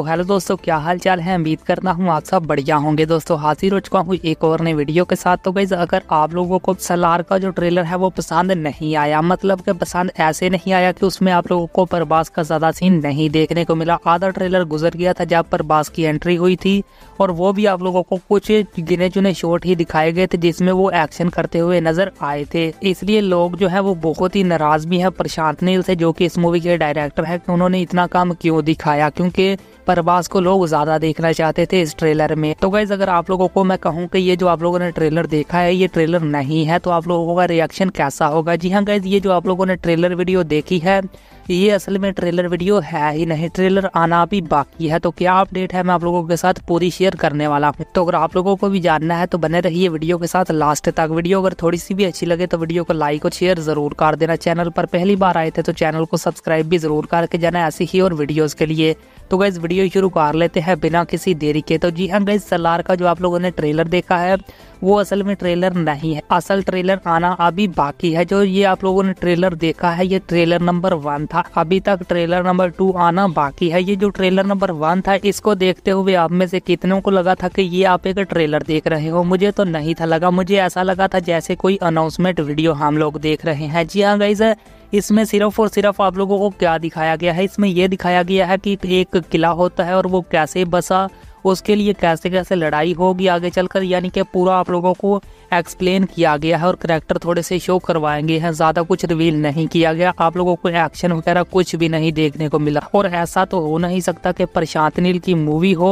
तो हेलो दोस्तों क्या हाल चाल है उम्मीद करता हूँ आप सब बढ़िया होंगे दोस्तों हाजिर हो चुका हूँ एक और नई वीडियो के साथ तो गई अगर आप लोगों को सलार का जो ट्रेलर है वो पसंद नहीं आया मतलब कि पसंद ऐसे नहीं आया कि उसमें आप लोगों को प्रभास का ज़्यादा सीन नहीं देखने को मिला आधा ट्रेलर गुजर गया था जब प्रभास की एंट्री हुई थी और वो भी आप लोगों को कुछ गिने चुने शॉर्ट ही दिखाए गए थे जिसमें वो एक्शन करते हुए नजर आए थे इसलिए लोग जो है वो बहुत ही नाराज भी है प्रशांत नील से जो की इस मूवी के डायरेक्टर है उन्होंने इतना काम क्यों दिखाया क्योंकि परवास को लोग ज्यादा देखना चाहते थे इस ट्रेलर में तो गाइज अगर आप लोगों को मैं कहूँ की ये जो आप लोगों ने ट्रेलर देखा है ये ट्रेलर नहीं है तो आप लोगों का रिएक्शन कैसा होगा जी हाँ गाइज ये जो आप लोगों ने ट्रेलर वीडियो देखी है ये असल में ट्रेलर वीडियो है ही नहीं ट्रेलर आना भी बाकी है तो क्या अपडेट है मैं आप लोगों के साथ पूरी शेयर करने वाला हूँ तो अगर आप लोगों को भी जानना है तो बने रहिए वीडियो के साथ लास्ट तक वीडियो अगर थोड़ी सी भी अच्छी लगे तो वीडियो को लाइक और शेयर जरूर कर देना चैनल पर पहली बार आए थे तो चैनल को सब्सक्राइब भी जरूर करके जाना ऐसी ही और वीडियोज के लिए तो गैस वीडियो शुरू कर लेते हैं बिना किसी देरी के तो जी हाँ गैस सलार का जो आप लोगों ने ट्रेलर देखा है वो असल में ट्रेलर नहीं है असल ट्रेलर आना अभी बाकी है जो ये आप लोगों ने ट्रेलर देखा है ये ट्रेलर नंबर वन था अभी तक ट्रेलर नंबर टू आना बाकी है ये जो ट्रेलर नंबर वन था इसको देखते हुए आप में से कितनों को लगा था कि ये आप एक ट्रेलर देख रहे हो मुझे तो नहीं था लगा मुझे ऐसा लगा था जैसे कोई अनाउंसमेंट वीडियो हम लोग देख रहे हैं जी हाँ गाइज इसमें सिर्फ और सिर्फ आप लोगों को क्या दिखाया गया है इसमें यह दिखाया गया है कि एक किला होता है और वो कैसे बसा उसके लिए कैसे कैसे लड़ाई होगी आगे चलकर यानी कि पूरा आप लोगों को एक्सप्लेन किया गया है और करेक्टर थोड़े से शो करवाएंगे हैं ज़्यादा कुछ रिवील नहीं किया गया आप लोगों को एक्शन वगैरह कुछ भी नहीं देखने को मिला और ऐसा तो हो नहीं सकता कि प्रशांत नील की मूवी हो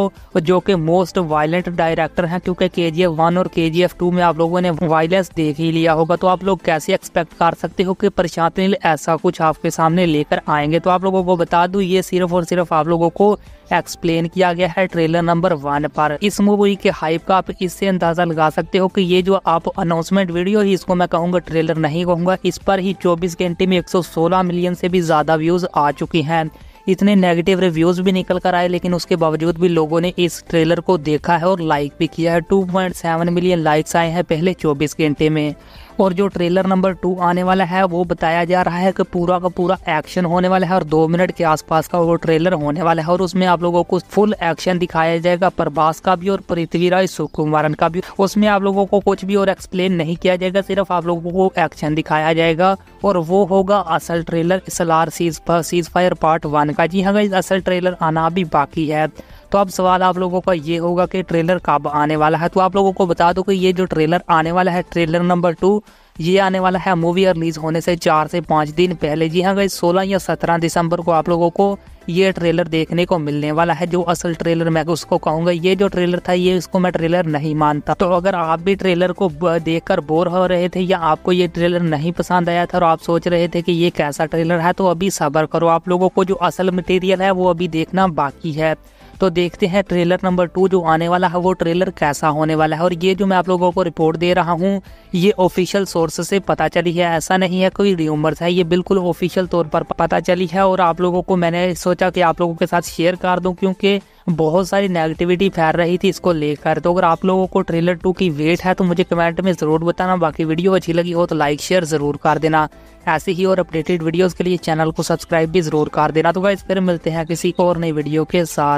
जो कि मोस्ट वायलेंट डायरेक्टर हैं क्योंकि के जी वन और के जी एफ टू में आप लोगों ने वायलेंस देख ही लिया होगा तो आप लोग कैसे एक्सपेक्ट कर सकते हो कि प्रशांत नील ऐसा कुछ आपके सामने लेकर आएंगे तो आप लोगों को बता दू ये सिर्फ और सिर्फ आप लोगों को एक्सप्लेन किया गया है ट्रेलर नंबर वन पर इस मूवी के हाइप का आप इससे अंदाजा लगा सकते हो कि ये जो आप अनाउंसमेंट वीडियो ही इसको मैं कहूंगा ट्रेलर नहीं कहूंगा इस पर ही 24 घंटे में 116 मिलियन से भी ज्यादा व्यूज आ चुकी हैं इतने नेगेटिव रिव्यूज भी निकल कर आए लेकिन उसके बावजूद भी लोगों ने इस ट्रेलर को देखा है और लाइक भी किया है 2.7 मिलियन लाइक्स आए हैं पहले 24 घंटे में और जो ट्रेलर नंबर टू आने वाला है वो बताया जा रहा है कि पूरा का पूरा एक्शन होने वाला है और दो मिनट के आसपास का वो ट्रेलर होने वाला है और उसमें आप लोगों को फुल एक्शन दिखाया जाएगा प्रभास का भी और पृथ्वीराज सुकुमारन का भी उसमें आप लोगों को कुछ भी और एक्सप्लेन नहीं किया जाएगा सिर्फ आप लोगों को एक्शन दिखाया जाएगा और वो होगा असल trailer S R ceasefire part one का जी हाँ असल ट्रेलर आना भी बाकी है तो अब सवाल आप लोगों का ये होगा कि ट्रेलर कब आने वाला है तो आप लोगों को बता दो कि ये जो ट्रेलर आने वाला है ट्रेलर नंबर टू ये आने वाला है मूवी रिलीज़ होने से चार से पाँच दिन पहले जी हाँ गई सोलह या सत्रह दिसंबर को आप लोगों को ये ट्रेलर देखने को मिलने वाला है जो असल ट्रेलर मैं उसको कहूँगा ये जो ट्रेलर था ये इसको मैं ट्रेलर नहीं मानता तो अगर आप भी ट्रेलर को देखकर बोर हो रहे थे या आपको ये ट्रेलर नहीं पसंद आया था और आप सोच रहे थे कि ये कैसा ट्रेलर है तो अभी सबर करो आप लोगों को जो असल मटेरियल है वो अभी देखना बाकी है तो देखते हैं ट्रेलर नंबर टू जो आने वाला है वो ट्रेलर कैसा होने वाला है और ये जो मैं आप लोगों को रिपोर्ट दे रहा हूँ ये ऑफिशियल सोर्स से पता चली है ऐसा नहीं है कोई र्यूमर्स है ये बिल्कुल ऑफिशियल तौर पर पता चली है और आप लोगों को मैंने सोचा कि आप लोगों के साथ शेयर कर दूँ क्योंकि बहुत सारी नेगेटिविटी फैल रही थी इसको लेकर तो अगर आप लोगों को ट्रेलर टू की वेट है तो मुझे कमेंट में ज़रूर बताना बाकी वीडियो अच्छी लगी हो तो लाइक शेयर ज़रूर कर देना ऐसे ही और अपडेटेड वीडियोस के लिए चैनल को सब्सक्राइब भी ज़रूर कर देना तो गाइज फिर मिलते हैं किसी और नई वीडियो के साथ